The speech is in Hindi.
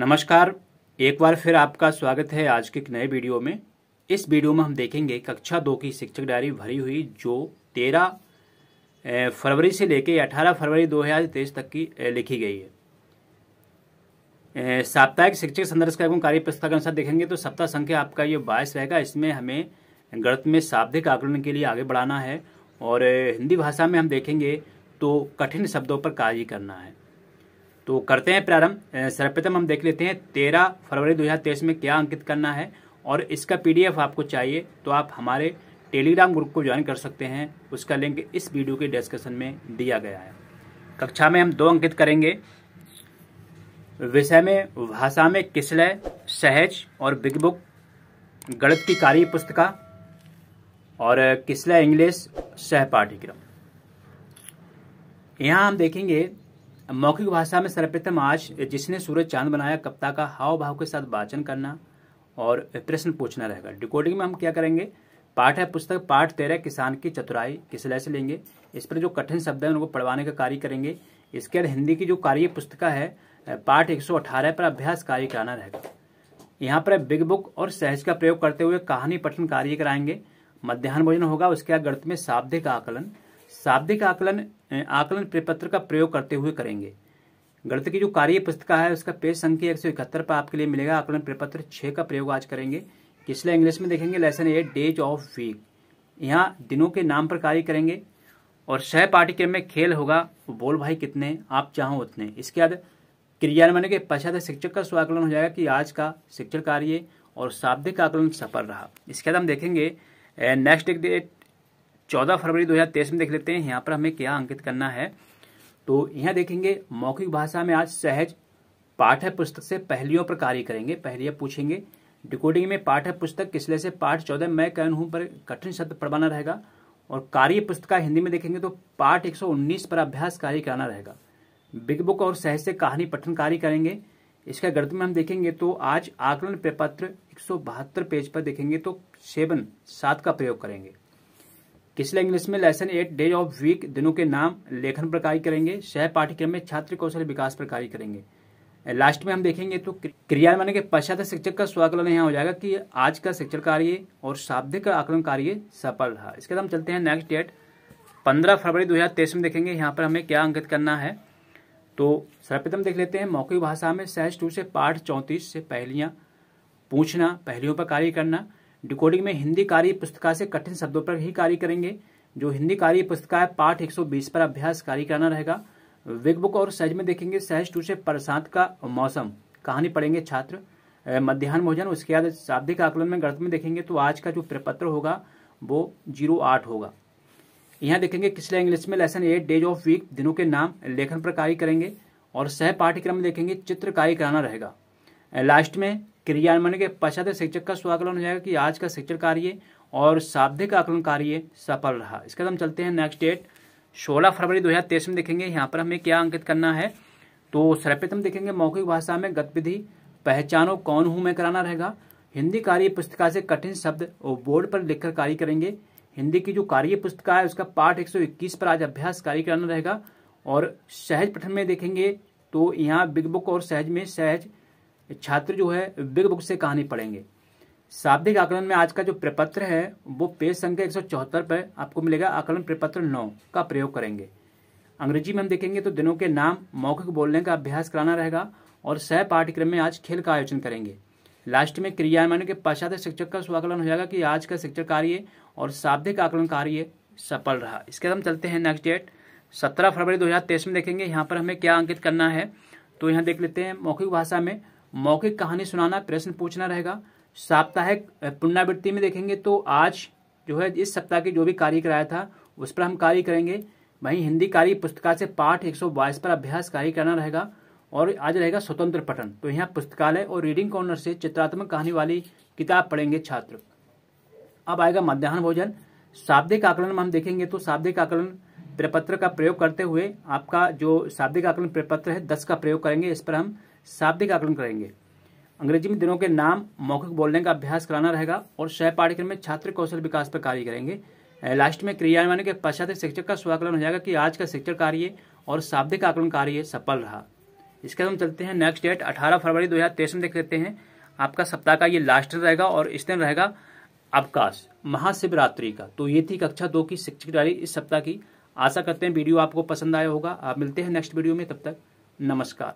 नमस्कार एक बार फिर आपका स्वागत है आज के एक नए वीडियो में इस वीडियो में हम देखेंगे कक्षा दो की शिक्षक डायरी भरी हुई जो तेरह फरवरी से लेकर अठारह फरवरी 2023 तक की लिखी गई है साप्ताहिक शिक्षक संदर्श का कार्य पुस्तक अनुसार देखेंगे तो सप्ताह संख्या आपका ये बाईस रहेगा इसमें हमें गणित में शाब्दिक आकलन के लिए आगे बढ़ाना है और हिंदी भाषा में हम देखेंगे तो कठिन शब्दों पर कार्य करना है तो करते हैं प्रारंभ सर्वप्रथम हम देख लेते हैं तेरह फरवरी दो में क्या अंकित करना है और इसका पी आपको चाहिए तो आप हमारे टेलीग्राम ग्रुप को ज्वाइन कर सकते हैं उसका लिंक इस वीडियो के डिस्कशन में दिया गया है कक्षा में हम दो अंकित करेंगे विषय में भाषा में किसलय सहज और बिग बुक गणित की कार्य पुस्तिका और किसलय इंग्लिश सह पाठ्यक्रम यहाँ हम देखेंगे मौखिक भाषा में सर्वप्रथम आज जिसने सूरज चांद बनाया कविता का हाव भाव के साथ वाचन करना और प्रश्न पूछना रहेगा डिकोडिंग में हम क्या करेंगे पाठ है पुस्तक पाठ तेरह किसान की चतुराई किस लय से लेंगे इस पर जो कठिन शब्द है उनको पढ़वाने का कार्य करेंगे इसके बाद हिंदी की जो कार्य पुस्तिका है पाठ एक पर अभ्यास कार्य कराना रहेगा यहाँ पर बिग बुक और सहज का प्रयोग करते हुए कहानी पठन कार्य कराएंगे मध्यान्ह भोजन होगा उसके बाद गणित में शाब्दिक आकलन शाब्दिक आकलन आकलन प्रपत्र का प्रयोग करते हुए करेंगे गणित की जो कार्य पुस्तिका है उसका पेज संख्या एक सौ इकहत्तर पर आपके लिए मिलेगा आकलन प्रपत्र छः का प्रयोग आज करेंगे पिछले इंग्लिश में देखेंगे lesson eight days of week यहाँ दिनों के नाम पर कार्य करेंगे और सह पाठ्यक्रम में खेल होगा बोल भाई कितने आप चाहो उतने इसके बाद क्रियान्वयन के पश्चात शिक्षक का स्वाकलन हो जाएगा कि आज का शिक्षण कार्य और शाब्दिक आकलन सफल रहा इसके बाद हम देखेंगे नेक्स्ट एक चौदह फरवरी 2023 में देख लेते हैं यहाँ पर हमें क्या अंकित करना है तो यहाँ देखेंगे मौखिक भाषा में आज सहज पाठ्य पुस्तक से पहलियों पर कार्य करेंगे पहलिया पूछेंगे डिकोडिंग में पाठ्य पुस्तक किसले से पाठ चौदह मैं कहन हूँ पर कठिन शब्द पढ़वाना रहेगा और कार्य पुस्तिका हिंदी में देखेंगे तो पाठ एक पर अभ्यास कार्य कराना रहेगा बिग बुक और सहज से कहानी पठन कार्य करेंगे इसका गर्द में हम देखेंगे तो आज आकलन प्रपत्र एक पेज पर देखेंगे तो सेवन सात का प्रयोग करेंगे डिजिटल इंग्लिश में lesson eight days of week दिनों के नाम लेखन पर कार्य करेंगे सह पाठ्यक्रम में छात्र कौशल विकास पर कार्य करेंगे लास्ट में हम देखेंगे तो क्रियान्वयन के पश्चात शिक्षक का स्वाकलन यहाँ हो जाएगा कि आज का शिक्षण कार्य और शाब्दिक का आकलन कार्य सफल रहा इसके बाद हम चलते हैं नेक्स्ट डेट पंद्रह फरवरी दो में देखेंगे यहाँ पर हमें क्या अंकित करना है तो सर्वप्रथम देख लेते हैं मौखिक भाषा में सहज टू से पाठ चौंतीस से पहलियाँ पूछना पहलियों पर कार्य करना डिकोडिंग में हिंदी कार्य पुस्तिका से कठिन शब्दों पर ही कार्य करेंगे जो हिंदी कार्य पुस्तिका है पाठ 120 पर अभ्यास कार्य करना रहेगा विग बुक और सहज में देखेंगे सहज टू से बरसात का मौसम कहानी पढ़ेंगे छात्र मध्यान्ह भोजन उसके बाद शाब्दिक आकलन में गणित में देखेंगे तो आज का जो प्रपत्र होगा वो जीरो आठ होगा यहाँ देखेंगे किसले इंग्लिश में lesson eight days of week दिनों के नाम लेखन पर कार्य करेंगे और सह पाठ्यक्रम में देखेंगे चित्र कार्य कराना रहेगा लास्ट में क्रियान्वयन के पश्चात शिक्षक का स्वाकलन हो जाएगा कि आज का शिक्षण कार्य और शाब्दिक आकलन कार्य सफल रहा इसके बाद हम चलते हैं नेक्स्ट डेट 16 फरवरी 2023 में देखेंगे यहाँ पर हमें क्या अंकित करना है तो सर्वप्रथम देखेंगे मौखिक भाषा में गतिविधि पहचानो कौन हूँ मैं कराना रहेगा हिंदी कार्य पुस्तिका से कठिन शब्द बोर्ड पर लिखकर कार्य करेंगे हिंदी की जो कार्य पुस्तिका है उसका पाठ 121 पर आज अभ्यास कार्य कराना रहेगा और सहज पठन में देखेंगे तो यहाँ बिग बुक और सहज में सहज छात्र जो है बिग बुक से कहानी पढ़ेंगे शाब्दिक आकलन में आज का जो प्रपत्र है वो पेज संख्या एक पर आपको मिलेगा आकलन प्रपत्र नौ का प्रयोग करेंगे अंग्रेजी में हम देखेंगे तो दिनों के नाम मौखिक बोलने का अभ्यास कराना रहेगा और सह पाठ्यक्रम में आज खेल का आयोजन करेंगे लास्ट में क्रियान्वयन के पश्चात शिक्षक का स्वाकलन हो जाएगा कि आज का शिक्षक कार्य और शाब्दिक आकलन कार्य सफल रहा इसके बाद हम चलते हैं नेक्स्ट डेट सत्रह फरवरी 2023 में देखेंगे यहाँ पर हमें क्या अंकित करना है तो यहाँ देख लेते हैं मौखिक भाषा में मौखिक कहानी सुनाना प्रश्न पूछना रहेगा साप्ताहिक पुनरावृत्ति में देखेंगे तो आज जो है इस सप्ताह के जो भी कार्य कराया था उस पर हम कार्य करेंगे वहीं हिंदी कार्य पुस्तकाल से पाठ एक पर अभ्यास कार्य करना रहेगा और आज रहेगा स्वतंत्र पठन तो यहाँ पुस्तकालय और रीडिंग कॉर्नर से चित्रात्मक कहानी वाली किताब पढ़ेंगे छात्र अब आएगा मध्यान्ह भोजन शाब्दिक आकलन में हम देखेंगे तो शाब्दिक आकलन प्रपत्र का प्रयोग करते हुए आपका जो शाब्दिक आकलन प्रपत्र है दस का प्रयोग करेंगे इस पर हम शाब्दिक आकलन करेंगे अंग्रेजी में दिनों के नाम मौखिक बोलने का अभ्यास कराना रहेगा और सह पाठ्यक्रम में छात्र कौशल विकास पर कार्य करेंगे लास्ट में क्रियान्वयन के पश्चात शिक्षक का स्वाकलन हो जाएगा कि आज का शिक्षक कार्य और शाब्दिक आकलन कार्य सफल रहा इसके बाद हम चलते हैं नेक्स्ट डेट 18 फरवरी दो हज़ार तेईस में देख लेते हैं आपका सप्ताह का ये लास्ट रहेगा और इस दिन रहेगा अवकाश महाशिवरात्रि का तो ये थी कक्षा दो की शिक्षक डायरी इस सप्ताह की आशा करते हैं वीडियो आपको पसंद आया होगा आप मिलते हैं नेक्स्ट वीडियो में तब तक नमस्कार